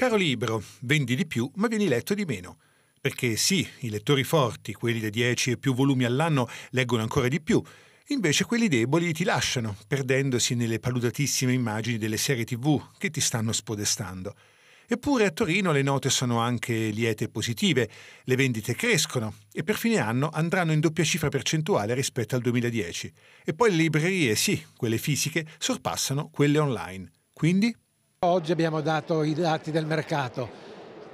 Caro libro, vendi di più ma vieni letto di meno. Perché sì, i lettori forti, quelli dei 10 e più volumi all'anno, leggono ancora di più, invece quelli deboli ti lasciano, perdendosi nelle paludatissime immagini delle serie tv che ti stanno spodestando. Eppure a Torino le note sono anche liete e positive, le vendite crescono e per fine anno andranno in doppia cifra percentuale rispetto al 2010. E poi le librerie, sì, quelle fisiche, sorpassano quelle online. Quindi Oggi abbiamo dato i dati del mercato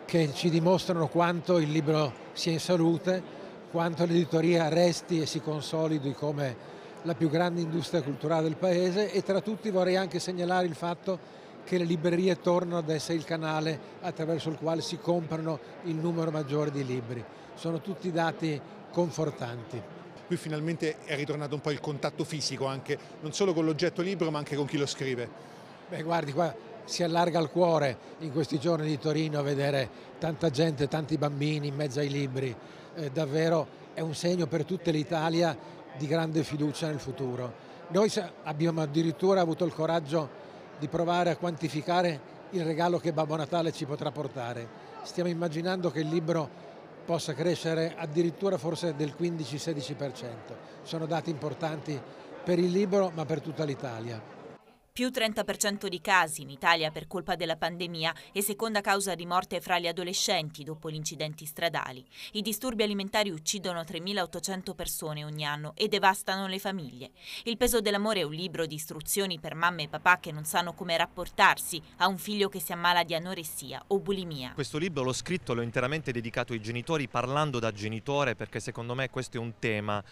che ci dimostrano quanto il libro sia in salute, quanto l'editoria resti e si consolidi come la più grande industria culturale del paese e tra tutti vorrei anche segnalare il fatto che le librerie tornano ad essere il canale attraverso il quale si comprano il numero maggiore di libri. Sono tutti dati confortanti. Qui finalmente è ritornato un po' il contatto fisico anche, non solo con l'oggetto libro ma anche con chi lo scrive. Beh guardi qua, si allarga il cuore in questi giorni di Torino a vedere tanta gente, tanti bambini in mezzo ai libri. Eh, davvero è un segno per tutta l'Italia di grande fiducia nel futuro. Noi abbiamo addirittura avuto il coraggio di provare a quantificare il regalo che Babbo Natale ci potrà portare. Stiamo immaginando che il libro possa crescere addirittura forse del 15-16%. Sono dati importanti per il libro ma per tutta l'Italia. Più 30% di casi in Italia per colpa della pandemia e seconda causa di morte fra gli adolescenti dopo gli incidenti stradali. I disturbi alimentari uccidono 3.800 persone ogni anno e devastano le famiglie. Il peso dell'amore è un libro di istruzioni per mamme e papà che non sanno come rapportarsi a un figlio che si ammala di anoressia o bulimia. Questo libro l'ho scritto, l'ho interamente dedicato ai genitori parlando da genitore perché secondo me questo è un tema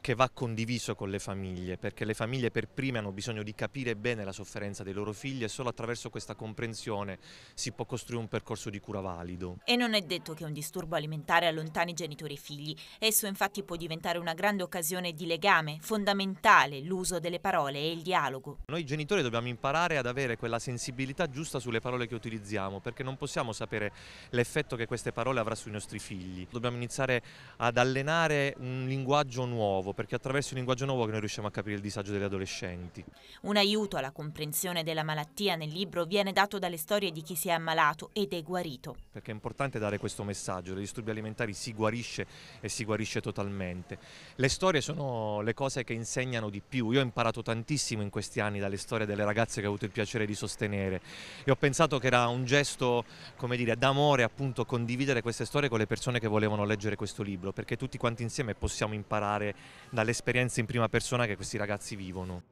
che va condiviso con le famiglie, perché le famiglie per prime hanno bisogno di capire bene la sofferenza dei loro figli e solo attraverso questa comprensione si può costruire un percorso di cura valido. E non è detto che un disturbo alimentare allontani genitori e figli, esso infatti può diventare una grande occasione di legame, fondamentale l'uso delle parole e il dialogo. Noi genitori dobbiamo imparare ad avere quella sensibilità giusta sulle parole che utilizziamo, perché non possiamo sapere l'effetto che queste parole avrà sui nostri figli. Dobbiamo iniziare ad allenare un linguaggio nuovo, nuovo, perché attraverso il linguaggio nuovo che noi riusciamo a capire il disagio degli adolescenti. Un aiuto alla comprensione della malattia nel libro viene dato dalle storie di chi si è ammalato ed è guarito. Perché è importante dare questo messaggio, dei disturbi alimentari si guarisce e si guarisce totalmente. Le storie sono le cose che insegnano di più, io ho imparato tantissimo in questi anni dalle storie delle ragazze che ho avuto il piacere di sostenere e ho pensato che era un gesto, come dire, d'amore appunto condividere queste storie con le persone che volevano leggere questo libro, perché tutti quanti insieme possiamo imparare dall'esperienza in prima persona che questi ragazzi vivono.